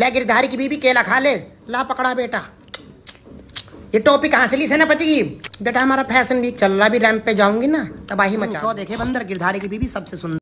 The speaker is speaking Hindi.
ले गिरधारी की बीबी केला खा ले ला पकड़ा बेटा ये टोपी कहाँ से ली सेनापति की बेटा हमारा फैशन वीक चल रहा भी रैम्प पे जाऊंगी ना तबाही मचा देखे बंदर गिरधारी की बीबी सबसे सुंदर